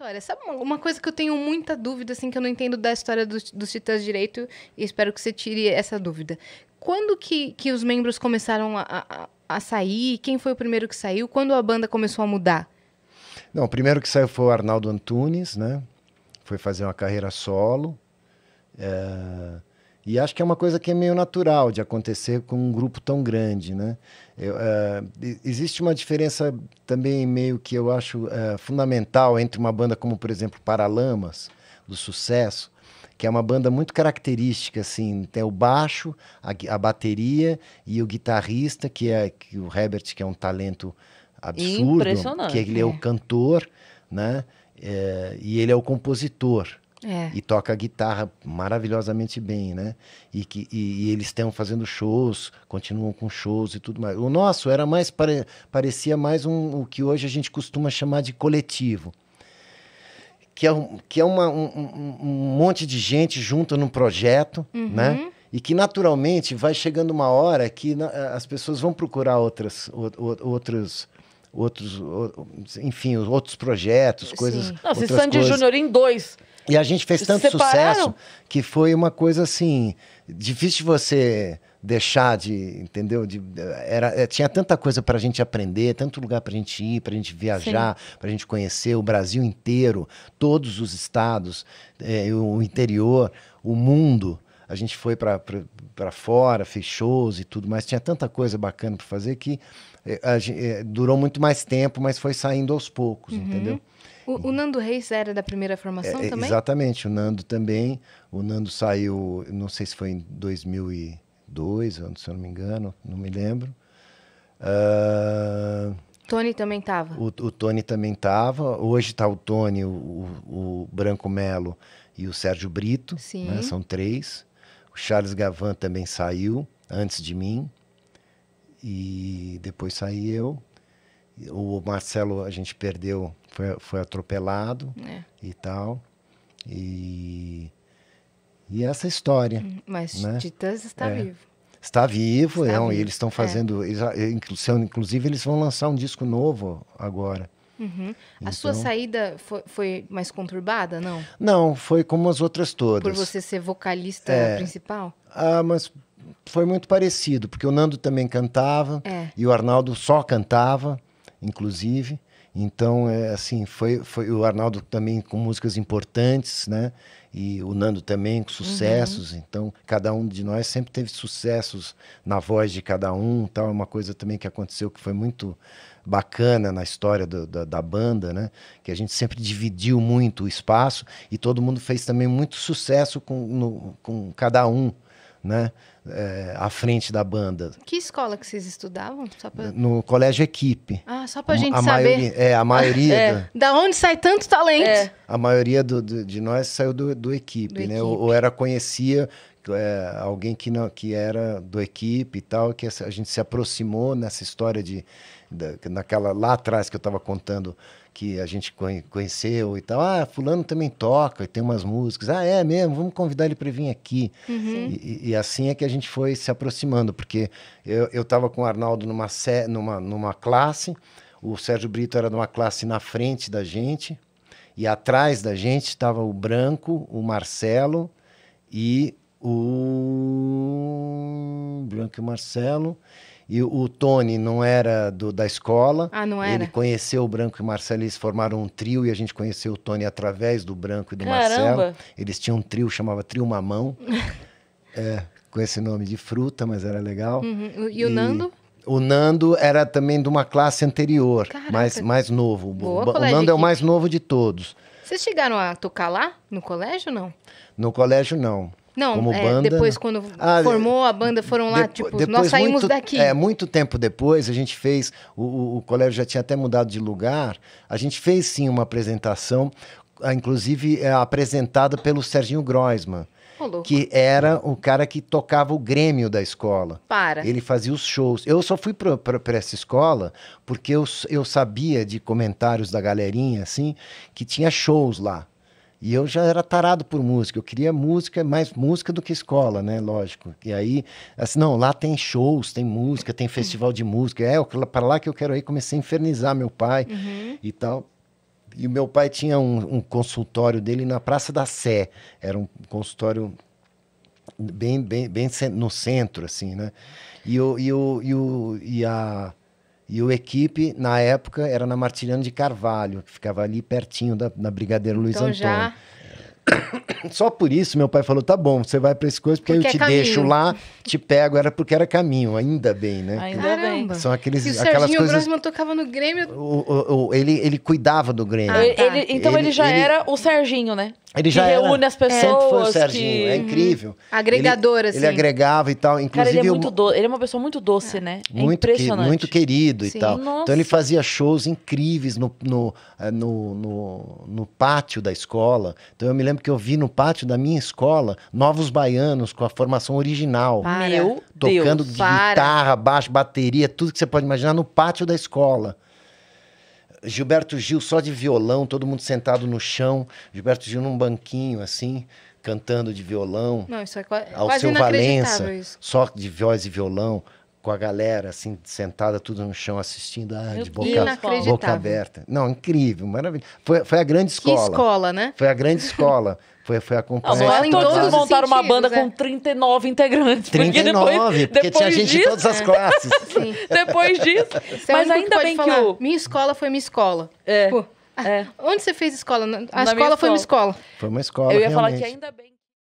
história. Sabe uma, uma, coisa que eu tenho muita dúvida, assim, que eu não entendo da história dos, dos Titãs direito, e espero que você tire essa dúvida. Quando que, que os membros começaram a, a, a sair? Quem foi o primeiro que saiu? Quando a banda começou a mudar? Não, o primeiro que saiu foi o Arnaldo Antunes, né? Foi fazer uma carreira solo. É... E acho que é uma coisa que é meio natural de acontecer com um grupo tão grande, né? Eu, uh, existe uma diferença também meio que eu acho uh, fundamental entre uma banda como, por exemplo, Paralamas, do sucesso, que é uma banda muito característica, assim, tem o baixo, a, a bateria e o guitarrista, que é que o Herbert, que é um talento absurdo, que ele é o cantor, né? É, e ele é o compositor. É. E toca guitarra maravilhosamente bem, né? E, que, e, e eles estão fazendo shows, continuam com shows e tudo mais. O nosso era mais pare, parecia mais um, o que hoje a gente costuma chamar de coletivo que é, que é uma, um, um, monte de gente junta num projeto, uhum. né? E que naturalmente vai chegando uma hora que na, as pessoas vão procurar outras, outros, outros, enfim, outros projetos, coisas. Nossa, outras Sandy coisas. Júnior em dois. E a gente fez tanto Separaram? sucesso que foi uma coisa assim, difícil de você deixar de, entendeu? De, era, eh, tinha tanta coisa para a gente aprender, tanto lugar para a gente ir, para a gente viajar, para a gente conhecer o Brasil inteiro, todos os estados, é, o interior, o mundo a gente foi para fora, fechou e tudo mais. Tinha tanta coisa bacana para fazer que eh, a, a, eh, durou muito mais tempo, mas foi saindo aos poucos, uhum. entendeu? O, o, Nando Reis era da primeira formação é, é também? Exatamente, o Nando também. O Nando saiu, não sei se foi em 2002, se eu não me engano, não me lembro. Uh... Tony também tava. O, o Tony também tava. Hoje está o Tony, o, o, Branco Melo e o Sérgio Brito. Né? Sim. Né? São três. Charles Gavan também saiu antes de mim. E depois saí eu. O Marcelo, a gente perdeu, foi, foi atropelado é. e tal. E, e essa história. Hum, mas né? Titãs está é. vivo. Está vivo, está é, vivo. eles estão é. fazendo. É. Eles, inclusive, eles vão lançar um disco novo agora. Uhum. A sua então saída foi, foi, mais conturbada, não? Não, foi como as outras todas. Por você ser vocalista é, principal? Ah, mas foi muito parecido, porque o Nando também cantava é. e o Arnaldo só cantava, inclusive. Então, é, assim, foi, foi o Arnaldo também com músicas importantes, né? e o Nando também com sucessos. Uhum. Então, cada um de nós sempre teve sucessos na voz de cada um, tal. É uma coisa também que aconteceu que foi muito bacana na história do, da, da, banda, né? Que a gente sempre dividiu muito o espaço e todo mundo fez também muito sucesso com, no, com cada um né, é, à frente da banda. Que escola que vocês estudavam? Pra... No colégio equipe. Ah, só pra gente saber. é, a maioria. é. Da... da... onde sai tanto talento? É. A maioria do, do, de nós saiu do, do equipe, do né? Equipe. Ou, ou, era conhecia é, alguém que, não, que era do equipe e tal, que a gente se aproximou nessa história de. Da, naquela lá atrás que eu estava contando que a gente conheceu e tal. Ah, fulano também toca e tem umas músicas. Ah, é mesmo? Vamos convidar ele para vir aqui. Uhum. E, e, assim é que a gente foi se aproximando, porque eu estava com o Arnaldo numa, numa, numa classe, o Sérgio Brito era numa classe na frente da gente, e atrás da gente estava o Branco, o Marcelo e o Branco e Marcelo. E o Tony não era do, da escola. Ah, não era? Ele conheceu o Branco e o Marcelo, eles formaram um trio e a gente conheceu o Tony através do Branco e do Caramba. Marcelo. Eles tinham um trio, chamava Trio Mamão. é, com esse nome de fruta, mas era legal. Uhum. E o Nando? O Nando era também de uma classe anterior, Caraca. mais, mais novo. Boa, o Nando é o mais novo de todos. Vocês chegaram a tocar lá no colégio não? No colégio não. Não, é, banda, depois não. Né? quando ah, formou a banda, foram lá, depo, tipo, nós saímos muito, daqui. É, muito tempo depois, a gente fez, o, o colégio já tinha até mudado de lugar, a gente fez sim uma apresentação, ah, inclusive é, apresentada pelo Serginho Groisman. Oh, que era o cara que tocava o Grêmio da escola. Para. Ele fazia os shows. Eu só fui para essa escola porque eu, eu sabia de comentários da galerinha, assim, que tinha shows lá. E eu já era tarado por música, eu queria música, mais música do que escola, né? Lógico. E aí, assim, não, lá tem shows, tem música, tem festival de música, é para lá que eu quero ir. Comecei a infernizar meu pai uhum. e tal. E o meu pai tinha um, um, consultório dele na Praça da Sé, era um consultório bem, bem, bem no centro, assim, né? E, e, o, e, o, e a e o equipe, na época, era na Martiliano de Carvalho, que ficava ali pertinho da, na Brigadeiro Luiz então Antônio. Já... Só por isso meu pai falou: tá bom, você vai para esse coisa, porque, porque eu é te é deixo lá, te pego. Era porque era caminho, ainda bem, né? Ainda Caramba. bem. São aqueles, coisas o aquelas Serginho o Grossman tocava no Grêmio. O, o, o, ele, ele cuidava do Grêmio. Ah, tá. ele, então ele, ele já ele... era o Serginho, né? Ele já que reúne era, as pessoas. Sempre foi o Serginho, que... é uhum. incrível. Agregador, ele, assim. Ele agregava e tal. Inclusive, Cara, ele, é muito do... ele é uma pessoa muito doce, é. né? É muito impressionante. Que, muito querido Sim. e tal. Nossa. Então ele fazia shows incríveis no, no, eh, no, no, no pátio da escola. Então eu me lembro que eu vi no pátio da minha escola Novos Baianos com a formação original. Para. Meu Tocando Deus. guitarra, baixo, bateria, tudo que você pode imaginar no pátio da escola. Gilberto Gil só de violão, todo mundo sentado no chão, Gilberto Gil num banquinho assim, cantando de violão. Não, isso é quase, ao quase seu Valença, isso. só de voz e violão, com a galera, assim, sentada tudo no chão, assistindo, ah, de boca, boca aberta. Não, incrível, maravilhoso. Foi, foi a grande escola. Que escola, né? Foi a grande escola. Foi, foi acompanhado. Não, todos montaram uma banda é. com 39 integrantes. 39, porque, depois, porque depois tinha gente disso, de todas as classes. depois disso. Você é mas ainda bem falar, que o... Minha escola foi minha escola. É. Pô, tipo, ah, é. Onde você fez escola? A Na escola foi escola. uma escola. Foi uma escola, Eu ia realmente. falar que ainda bem...